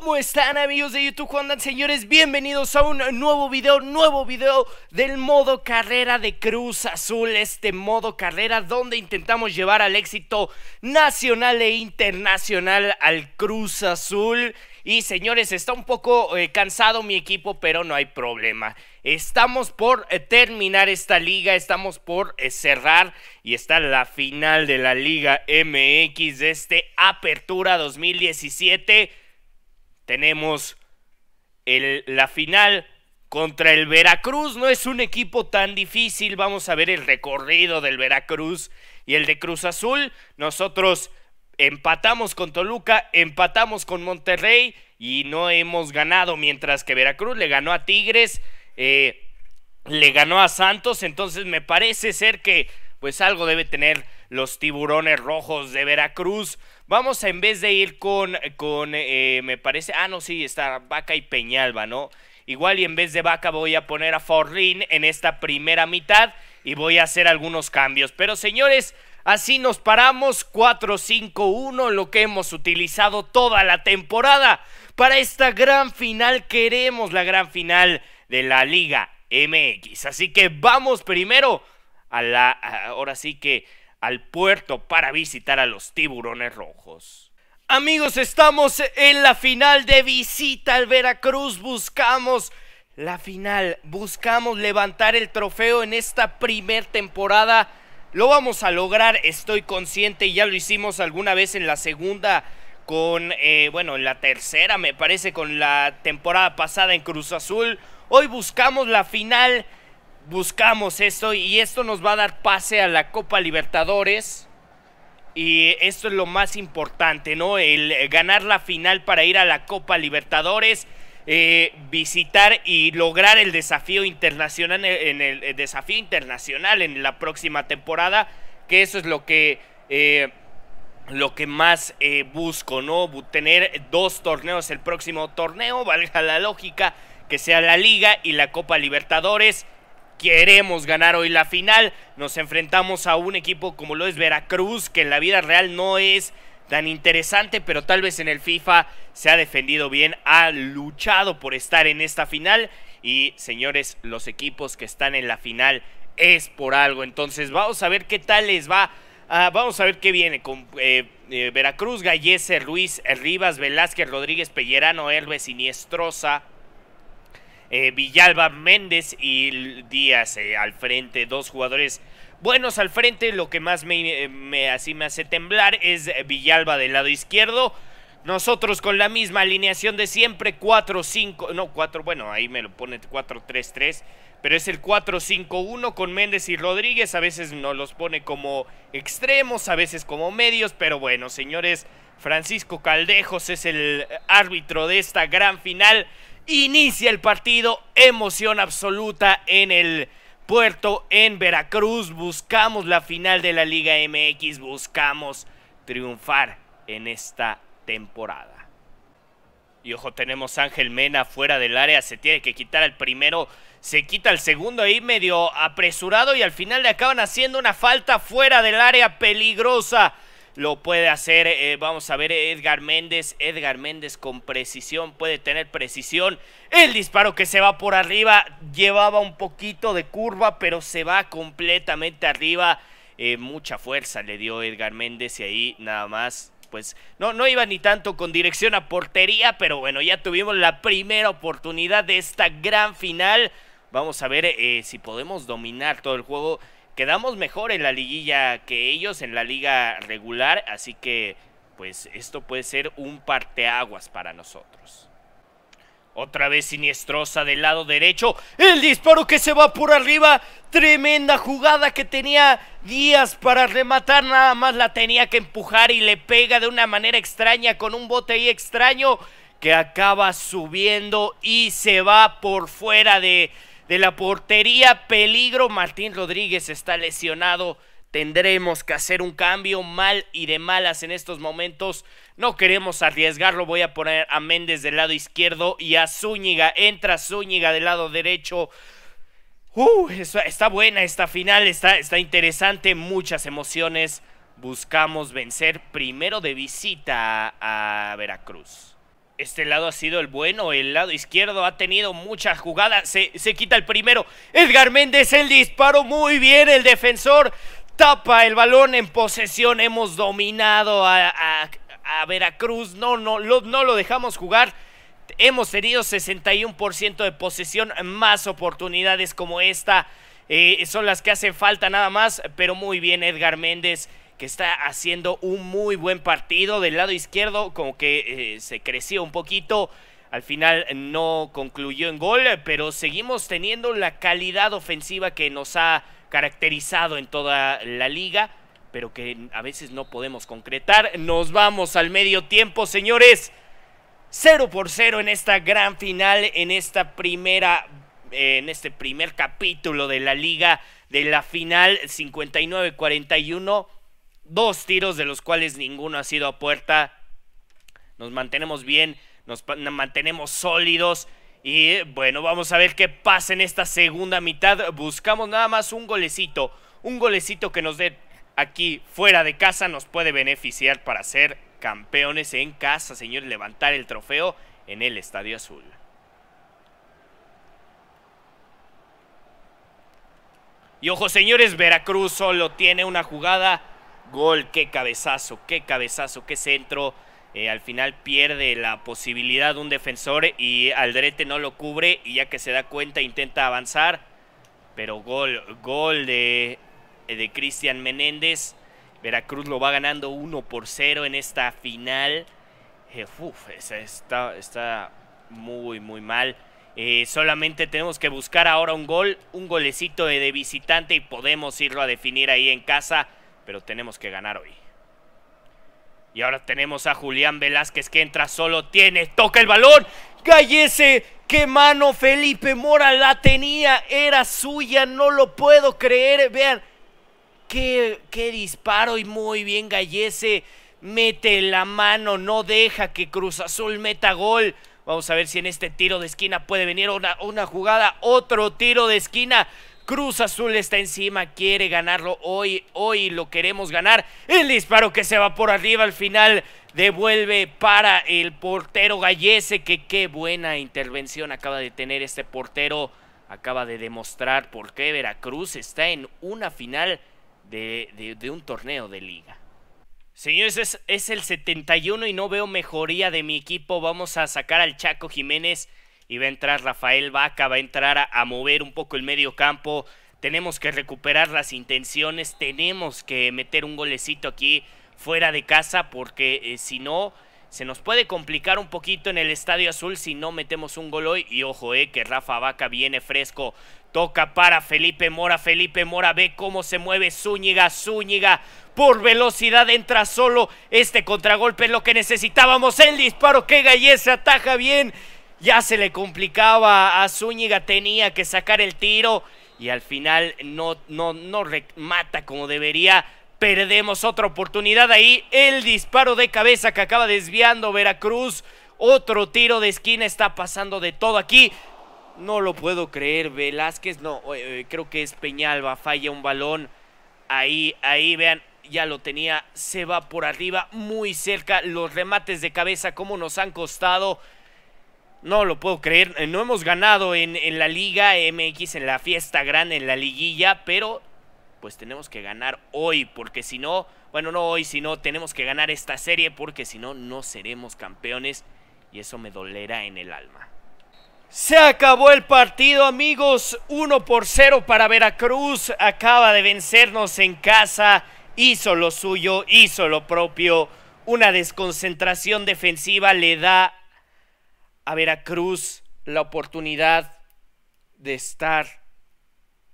¿Cómo están amigos de YouTube? ¿Cómo andan señores? Bienvenidos a un nuevo video, nuevo video del modo carrera de Cruz Azul Este modo carrera donde intentamos llevar al éxito nacional e internacional al Cruz Azul Y señores, está un poco eh, cansado mi equipo, pero no hay problema Estamos por eh, terminar esta liga, estamos por eh, cerrar y está la final de la Liga MX de este Apertura 2017 tenemos la final contra el Veracruz. No es un equipo tan difícil. Vamos a ver el recorrido del Veracruz y el de Cruz Azul. Nosotros empatamos con Toluca, empatamos con Monterrey y no hemos ganado. Mientras que Veracruz le ganó a Tigres, eh, le ganó a Santos. Entonces me parece ser que pues algo debe tener los tiburones rojos de Veracruz. Vamos en vez de ir con, con eh, me parece, ah, no, sí, está Vaca y Peñalba, ¿no? Igual y en vez de Vaca voy a poner a Forlín en esta primera mitad y voy a hacer algunos cambios. Pero señores, así nos paramos 4-5-1, lo que hemos utilizado toda la temporada. Para esta gran final queremos la gran final de la Liga MX. Así que vamos primero a la... Ahora sí que al puerto para visitar a los tiburones rojos. Amigos, estamos en la final de visita al Veracruz. Buscamos la final, buscamos levantar el trofeo en esta primer temporada. Lo vamos a lograr, estoy consciente, ya lo hicimos alguna vez en la segunda, con, eh, bueno, en la tercera me parece, con la temporada pasada en Cruz Azul. Hoy buscamos la final buscamos esto y esto nos va a dar pase a la Copa Libertadores. Y esto es lo más importante, ¿no? El eh, ganar la final para ir a la Copa Libertadores, eh, visitar y lograr el desafío internacional eh, en el, desafío internacional en la próxima temporada, que eso es lo que lo que más busco, ¿no? Tener dos torneos, el próximo torneo, valga la lógica, que sea la Liga y la Copa Libertadores queremos ganar hoy la final. Nos enfrentamos a un equipo como lo es Veracruz, que en la vida real no es tan interesante, pero tal vez en el FIFA se ha defendido bien, ha luchado por estar en esta final. Y señores, los equipos que están en la final es por algo. Entonces vamos a ver qué tal les va. Ah, vamos a ver qué viene con eh, eh, Veracruz, Gallese, Ruiz, Rivas, Velázquez, Rodríguez, Pellerano, Héroe Siniestrosa, eh, Villalba Méndez y Díaz eh, al frente, dos jugadores buenos al frente, lo que más eh, me, así me hace temblar es Villalba del lado izquierdo. Nosotros con la misma alineación de siempre, 4-5, no 4, bueno, ahí me lo pone 4-3-3, pero es el 4-5-1 con Méndez y Rodríguez, a veces nos los pone como extremos, a veces como medios, pero bueno, señores, Francisco Caldejos es el árbitro de esta gran final. Inicia el partido, emoción absoluta en el puerto, en Veracruz. Buscamos la final de la Liga MX, buscamos triunfar en esta temporada. Y ojo, tenemos a Ángel Mena fuera del área, se tiene que quitar al primero, se quita el segundo ahí medio apresurado y al final le acaban haciendo una falta fuera del área peligrosa lo puede hacer. Eh, vamos a ver Edgar Méndez. Edgar Méndez con precisión. Puede tener precisión. El disparo que se va por arriba. Llevaba un poquito de curva, pero se va completamente arriba. Eh, mucha fuerza le dio Edgar Méndez y ahí nada más. Pues no, no iba ni tanto con dirección a portería, pero bueno, ya tuvimos la primera oportunidad de esta gran final. Vamos a ver eh, si podemos dominar todo el juego quedamos mejor en la liguilla que ellos, en la liga regular, así que pues esto puede ser un parteaguas para nosotros. Otra vez siniestrosa del lado derecho. El disparo que se va por arriba. Tremenda jugada que tenía Díaz para rematar. Nada más la tenía que empujar y le pega de una manera extraña con un bote ahí extraño que acaba subiendo y se va por fuera de de la portería. Peligro. Martín Rodríguez está lesionado. Tendremos que hacer un cambio mal y de malas en estos momentos. No queremos arriesgarlo. Voy a poner a Méndez del lado izquierdo y a Zúñiga. Entra Zúñiga del lado derecho. Uh, está buena esta final, está, está interesante, muchas emociones. Buscamos vencer primero de visita a Veracruz. Este lado ha sido el bueno, el lado izquierdo ha tenido muchas jugadas, se, quita el primero, Edgar Méndez, el disparo muy bien, el defensor tapa el balón en posesión, hemos dominado a, Veracruz, no, no, lo, no lo dejamos jugar, hemos tenido 61% de posesión, más oportunidades como esta, eh, son las que hacen falta nada más, pero muy bien Edgar Méndez que está haciendo un muy buen partido. Del lado izquierdo como que eh, se creció un poquito. Al final no concluyó en gol, pero seguimos teniendo la calidad ofensiva que nos ha caracterizado en toda la liga, pero que a veces no podemos concretar. Nos vamos al medio tiempo, señores. 0 por 0 en esta gran final, en esta primera eh, en este primer capítulo de la liga de la final 59-41 dos tiros de los cuales ninguno ha sido a puerta. Nos mantenemos bien, nos mantenemos sólidos. Y bueno, vamos a ver qué pasa en esta segunda mitad. Buscamos nada más un golecito. Un golecito que nos dé aquí fuera de casa nos puede beneficiar para ser campeones en casa, señores. Levantar el trofeo en el Estadio Azul. Y ojo, señores, Veracruz solo tiene una jugada Gol, qué cabezazo, qué cabezazo, qué centro. Eh, al final pierde la posibilidad un defensor y Aldrete no lo cubre y ya que se da cuenta intenta avanzar. Pero gol, gol de, de Cristian Menéndez. Veracruz lo va ganando 1 por 0 en esta final. Eh, está, está muy, muy mal. Eh, solamente tenemos que buscar ahora un gol, un golecito de visitante y podemos irlo a definir ahí en casa pero tenemos que ganar hoy. Y ahora tenemos a Julián Velázquez que entra solo, tiene, toca el balón, ¡Gallese! qué mano Felipe Mora la tenía, era suya, no lo puedo creer, vean, qué, disparo y muy bien Gallese, mete la mano, no deja que Cruz Azul meta gol. Vamos a ver si en este tiro de esquina puede venir una, una jugada, otro tiro de esquina. Cruz Azul está encima, quiere ganarlo hoy, hoy lo queremos ganar. El disparo que se va por arriba al final devuelve para el portero Gallese, que qué buena intervención acaba de tener este portero. Acaba de demostrar por qué Veracruz está en una final de, un torneo de liga. Señores, es, es el 71 y no veo mejoría de mi equipo. Vamos a sacar al Chaco Jiménez y va a entrar Rafael Vaca, va a entrar a, mover un poco el medio campo. Tenemos que recuperar las intenciones, tenemos que meter un golecito aquí fuera de casa porque eh, si no se nos puede complicar un poquito en el Estadio Azul si no metemos un gol hoy. Y ojo, eh, que Rafa Vaca viene fresco. Toca para Felipe Mora. Felipe Mora ve cómo se mueve Zúñiga. Zúñiga por velocidad entra solo. Este contragolpe es lo que necesitábamos. El disparo que galleza, se ataja bien ya se le complicaba a Zúñiga, tenía que sacar el tiro y al final no, no, remata como debería. Perdemos otra oportunidad ahí. El disparo de cabeza que acaba desviando Veracruz. Otro tiro de esquina está pasando de todo aquí. No lo puedo creer, Velázquez. No, eh, eh, creo que es Peñalba. Falla un balón. Ahí, ahí, vean. Ya lo tenía. Se va por arriba. Muy cerca. Los remates de cabeza, como nos han costado. No lo puedo creer. Eh, no hemos ganado en, la Liga MX, en la fiesta grande, en la liguilla, pero pues tenemos que ganar hoy, porque si no, bueno, no hoy, sino tenemos que ganar esta serie, porque si no, no seremos campeones y eso me dolerá en el alma. Se acabó el partido, amigos. 1 por 0 para Veracruz. Acaba de vencernos en casa. Hizo lo suyo, hizo lo propio. Una desconcentración defensiva le da a Veracruz la oportunidad de estar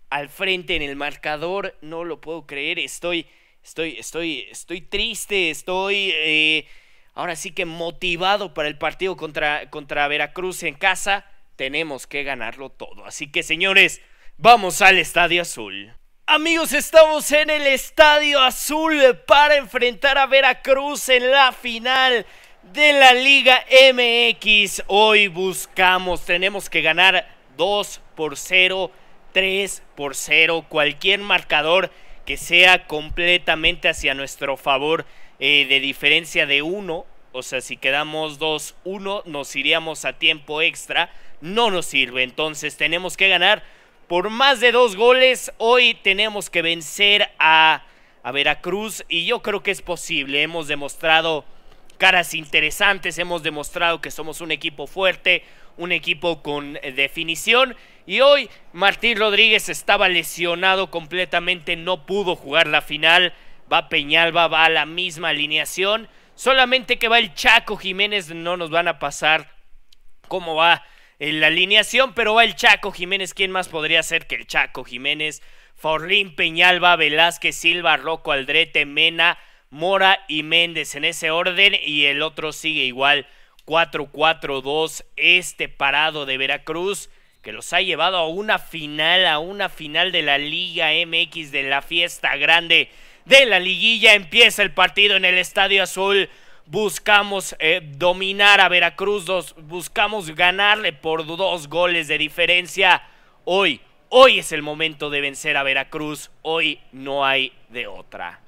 al frente en el marcador. No lo puedo creer. Estoy, estoy, estoy, estoy triste. Estoy eh, ahora sí que motivado para el partido contra, contra Veracruz en casa. Tenemos que ganarlo todo. Así que señores, vamos al Estadio Azul. Amigos, estamos en el Estadio Azul para enfrentar a Veracruz en la final de la Liga MX. Hoy buscamos, tenemos que ganar 2 por 0, 3 por 0, cualquier marcador que sea completamente hacia nuestro favor eh, de diferencia de 1. O sea, si quedamos 2-1, nos iríamos a tiempo extra. No nos sirve, entonces tenemos que ganar por más de dos goles. Hoy tenemos que vencer a, a Veracruz y yo creo que es posible. Hemos demostrado caras interesantes, hemos demostrado que somos un equipo fuerte, un equipo con eh, definición. Y hoy Martín Rodríguez estaba lesionado completamente, no pudo jugar la final. Va Peñalba, va a la misma alineación. Solamente que va el Chaco Jiménez, no nos van a pasar cómo va en eh, la alineación, pero va el Chaco Jiménez. ¿Quién más podría ser que el Chaco Jiménez? Forlín, Peñalba, Velázquez, Silva, Roco, Aldrete, Mena, Mora y Méndez en ese orden y el otro sigue igual 4-4-2 este parado de Veracruz que los ha llevado a una final, a una final de la Liga MX de la fiesta grande de la liguilla. Empieza el partido en el Estadio Azul. Buscamos eh, dominar a Veracruz, dos, buscamos ganarle por dos goles de diferencia. Hoy, hoy es el momento de vencer a Veracruz, hoy no hay de otra.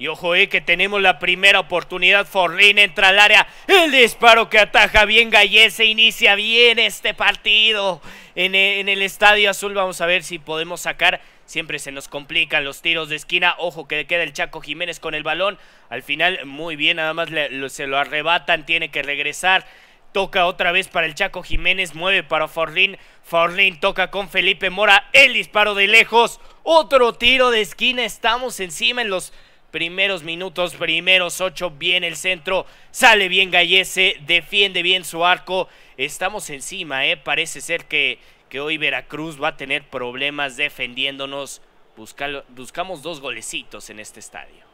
Y ojo, eh, que tenemos la primera oportunidad. Forlín entra al área. El disparo que ataja bien Gallés. Se inicia bien este partido. Eh, en, el Estadio Azul vamos a ver si podemos sacar Siempre se nos complican los tiros de esquina. Ojo que le queda el Chaco Jiménez con el balón. Al final, muy bien, nada más se lo arrebatan, tiene que regresar. Toca otra vez para el Chaco Jiménez, mueve para Forlín. Forlín toca con Felipe Mora, el disparo de lejos. Otro tiro de esquina, estamos encima en los primeros minutos, primeros ocho, bien el centro, sale bien Gallese, defiende bien su arco, estamos encima, ¿eh? parece ser que, que hoy Veracruz va a tener problemas defendiéndonos, buscamos dos golecitos en este estadio.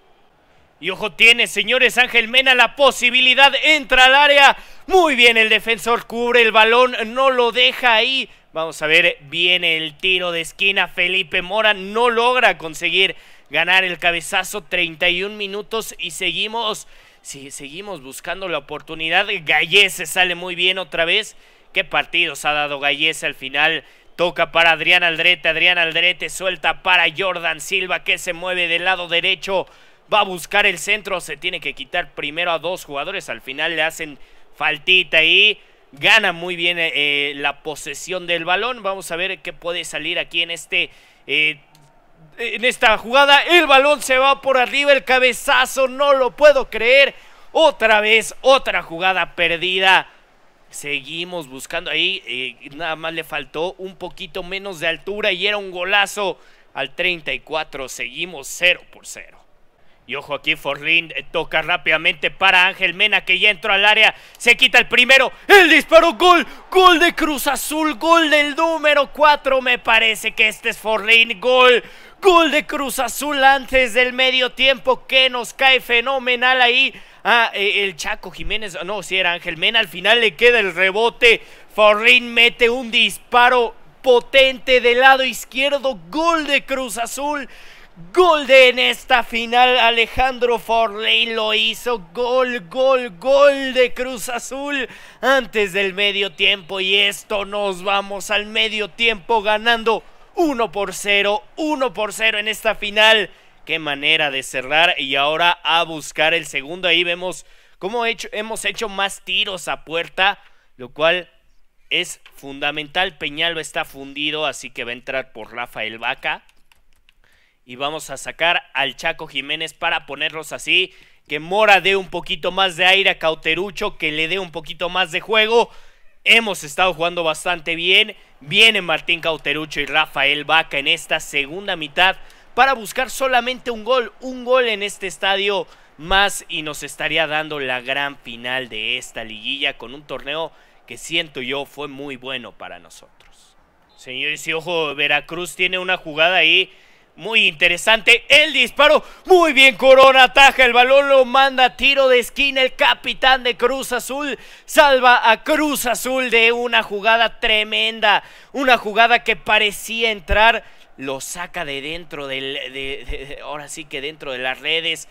Y ojo tiene, señores, Ángel Mena la posibilidad, entra al área, muy bien el defensor, cubre el balón, no lo deja ahí. Vamos a ver, viene el tiro de esquina, Felipe Mora no logra conseguir ganar el cabezazo. 31 minutos y seguimos, seguimos buscando la oportunidad. Gallese sale muy bien otra vez. ¿Qué partidos ha dado Gallese al final? Toca para Adrián Aldrete, Adrián Aldrete suelta para Jordan Silva que se mueve del lado derecho. Va a buscar el centro, se tiene que quitar primero a dos jugadores. Al final le hacen faltita y Gana muy bien eh, eh, la posesión del balón. Vamos a ver qué puede salir aquí en este eh, en esta jugada. El balón se va por arriba, el cabezazo, no lo puedo creer. Otra vez, otra jugada perdida. Seguimos buscando ahí, eh, nada más le faltó un poquito menos de altura y era un golazo al 34. Seguimos 0 por 0. Y ojo aquí, Forlín eh, toca rápidamente para Ángel Mena que ya entró al área. Se quita el primero. El disparo, gol. Gol de Cruz Azul. Gol del número 4. Me parece que este es Forlín. Gol. Gol de Cruz Azul antes del medio tiempo que nos cae fenomenal ahí. Ah, eh, el Chaco Jiménez, no, si era Ángel Mena, al final le queda el rebote. Forrín mete un disparo potente del lado izquierdo. Gol de Cruz Azul. Gol de en esta final, Alejandro Forley lo hizo. Gol, gol, gol de Cruz Azul antes del medio tiempo. Y esto nos vamos al medio tiempo ganando 1 por 0, 1 por 0 en esta final. Qué manera de cerrar y ahora a buscar el segundo. Ahí vemos cómo hemos hecho más tiros a puerta, lo cual es fundamental. Peñalba está fundido, así que va a entrar por Rafael Vaca. Y vamos a sacar al Chaco Jiménez para ponerlos así. Que Mora dé un poquito más de aire a Cauterucho, que le dé un poquito más de juego. Hemos estado jugando bastante bien. Vienen Martín Cauterucho y Rafael Vaca en esta segunda mitad para buscar solamente un gol, un gol en este estadio más y nos estaría dando la gran final de esta liguilla con un torneo que siento yo fue muy bueno para nosotros. Señores, y ojo, Veracruz tiene una jugada ahí muy interesante el disparo. Muy bien, Corona ataja el balón, lo manda tiro de esquina. El capitán de Cruz Azul salva a Cruz Azul de una jugada tremenda. Una jugada que parecía entrar, lo saca de dentro del. ahora sí que dentro de las redes.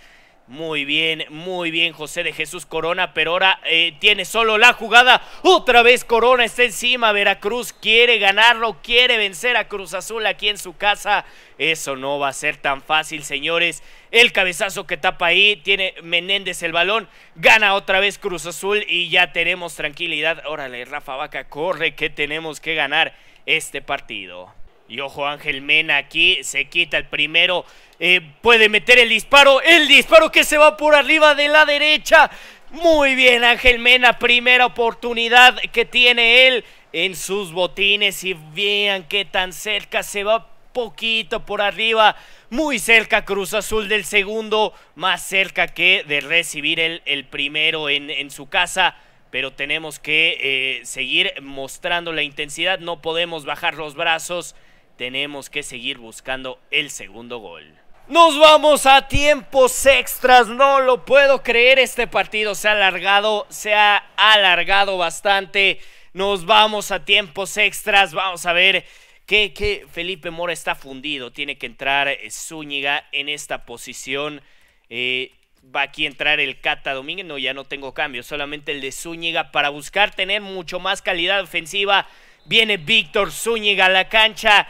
Muy bien, muy bien José de Jesús Corona, pero ahora eh, tiene solo la jugada. Otra vez Corona está encima, Veracruz quiere ganarlo, quiere vencer a Cruz Azul aquí en su casa. Eso no va a ser tan fácil, señores. El cabezazo que tapa ahí, tiene Menéndez el balón, gana otra vez Cruz Azul y ya tenemos tranquilidad. Órale, Rafa Vaca, corre que tenemos que ganar este partido. Y ojo, Ángel Mena aquí se quita el primero. Eh, puede meter el disparo. El disparo que se va por arriba de la derecha. Muy bien, Ángel Mena. Primera oportunidad que tiene él en sus botines. Y vean qué tan cerca se va poquito por arriba. Muy cerca Cruz Azul del segundo. Más cerca que de recibir el, el primero en, en su casa pero tenemos que eh, seguir mostrando la intensidad, no podemos bajar los brazos tenemos que seguir buscando el segundo gol. Nos vamos a tiempos extras, no lo puedo creer, este partido se ha alargado, se ha alargado bastante. Nos vamos a tiempos extras, vamos a ver que, Felipe Mora está fundido, tiene que entrar eh, Zúñiga en esta posición. Eh, va aquí a entrar el Cata Domínguez, no, ya no tengo cambio, solamente el de Zúñiga para buscar tener mucho más calidad ofensiva. Viene Víctor Zúñiga a la cancha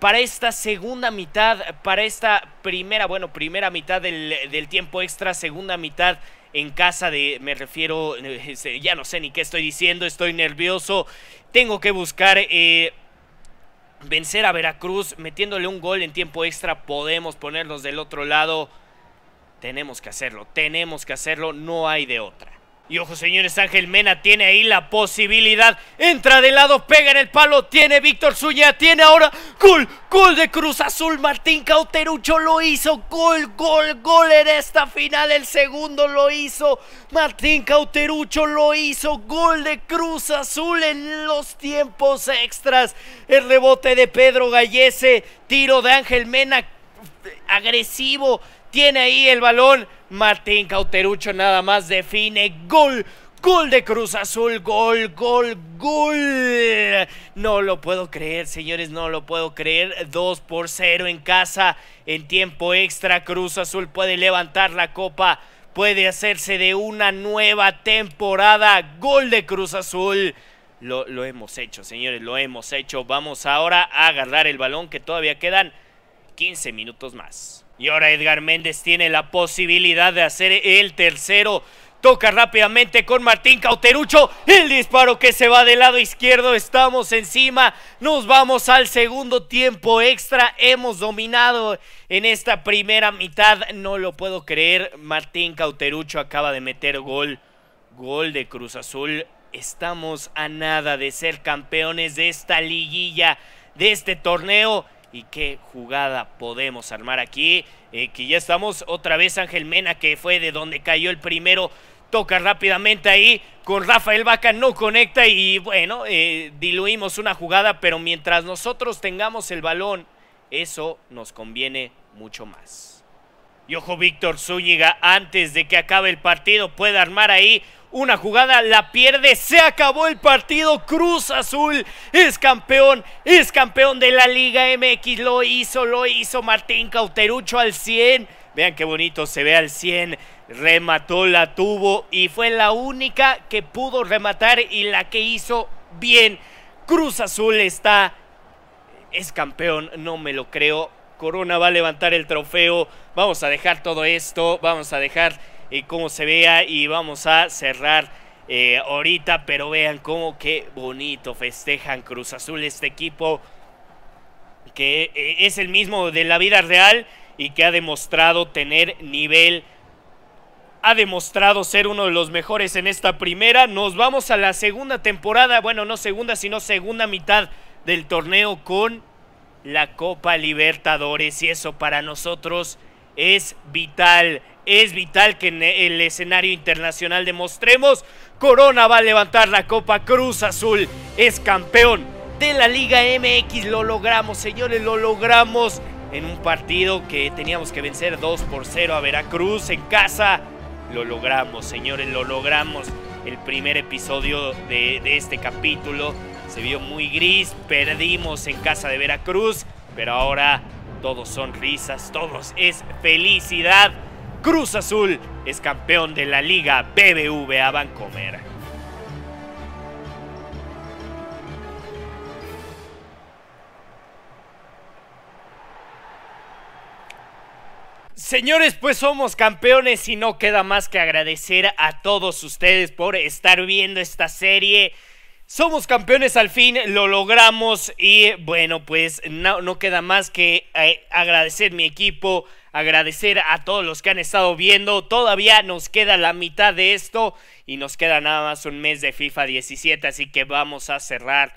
para esta segunda mitad, para esta primera, bueno, primera mitad del, tiempo extra, segunda mitad en casa de, me refiero, eh, ya no sé ni qué estoy diciendo, estoy nervioso, tengo que buscar... Eh, vencer a Veracruz metiéndole un gol en tiempo extra, podemos ponernos del otro lado. Tenemos que hacerlo, tenemos que hacerlo, no hay de otra. Y ojo, señores, Ángel Mena tiene ahí la posibilidad. Entra de lado, pega en el palo, tiene Víctor Suya tiene ahora gol, gol de Cruz Azul. Martín Cauterucho lo hizo, gol, gol, gol en esta final. El segundo lo hizo, Martín Cauterucho lo hizo, gol de Cruz Azul en los tiempos extras. El rebote de Pedro Gallese, tiro de Ángel Mena agresivo tiene ahí el balón. Martín Cauterucho nada más define. Gol. Gol de Cruz Azul, gol, gol, gol. No lo puedo creer, señores, no lo puedo creer. 2 por 0 en casa, en tiempo extra. Cruz Azul puede levantar la copa, puede hacerse de una nueva temporada. Gol de Cruz Azul. Lo, hemos hecho, señores, lo hemos hecho. Vamos ahora a agarrar el balón que todavía quedan 15 minutos más. Y ahora Edgar Méndez tiene la posibilidad de hacer el tercero. Toca rápidamente con Martín Cauterucho. El disparo que se va del lado izquierdo. Estamos encima. Nos vamos al segundo tiempo extra. Hemos dominado en esta primera mitad. No lo puedo creer. Martín Cauterucho acaba de meter gol. Gol de Cruz Azul. Estamos a nada de ser campeones de esta liguilla, de este torneo y qué jugada podemos armar aquí. Eh, que ya estamos otra vez Ángel Mena, que fue de donde cayó el primero. Toca rápidamente ahí con Rafael Vaca, no conecta y bueno, eh, diluimos una jugada, pero mientras nosotros tengamos el balón, eso nos conviene mucho más. Y ojo, Víctor Zúñiga, antes de que acabe el partido, puede armar ahí una jugada, la pierde, se acabó el partido, Cruz Azul es campeón, es campeón de la Liga MX, lo hizo, lo hizo Martín Cauterucho al 100, vean qué bonito se ve al 100, remató, la tuvo y fue la única que pudo rematar y la que hizo bien. Cruz Azul está, es campeón, no me lo creo. Corona va a levantar el trofeo. Vamos a dejar todo esto, vamos a dejar y cómo se vea y vamos a cerrar eh, ahorita, pero vean cómo qué bonito festejan Cruz Azul este equipo que eh, es el mismo de la vida real y que ha demostrado tener nivel. Ha demostrado ser uno de los mejores en esta primera. Nos vamos a la segunda temporada, bueno, no segunda, sino segunda mitad del torneo con la Copa Libertadores. Y eso para nosotros es vital. Es vital que en el escenario internacional demostremos. Corona va a levantar la copa. Cruz Azul es campeón de la Liga MX. Lo logramos, señores, lo logramos en un partido que teníamos que vencer 2 por 0 a Veracruz en casa. Lo logramos, señores, lo logramos. El primer episodio de, este capítulo se vio muy gris. Perdimos en casa de Veracruz, pero ahora todos son risas, todos es felicidad. Cruz Azul es campeón de la Liga BBVA Bancomer. Señores, pues somos campeones y no queda más que agradecer a todos ustedes por estar viendo esta serie. Somos campeones al fin, lo logramos y bueno, pues no, queda más que eh, agradecer mi equipo, agradecer a todos los que han estado viendo. Todavía nos queda la mitad de esto y nos queda nada más un mes de FIFA 17, así que vamos a cerrar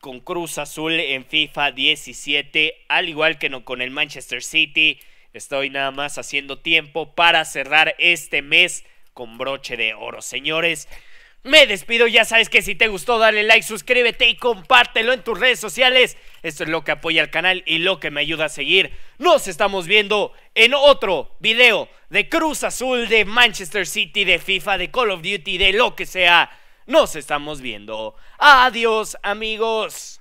con Cruz Azul en FIFA 17, al igual que no con el Manchester City. Estoy nada más haciendo tiempo para cerrar este mes con broche de oro, señores. Me despido, ya sabes que si te gustó dale like, suscríbete y compártelo en tus redes sociales. Esto es lo que apoya al canal y lo que me ayuda a seguir. Nos estamos viendo en otro video de Cruz Azul, de Manchester City, de FIFA, de Call of Duty, de lo que sea. Nos estamos viendo. Adiós amigos.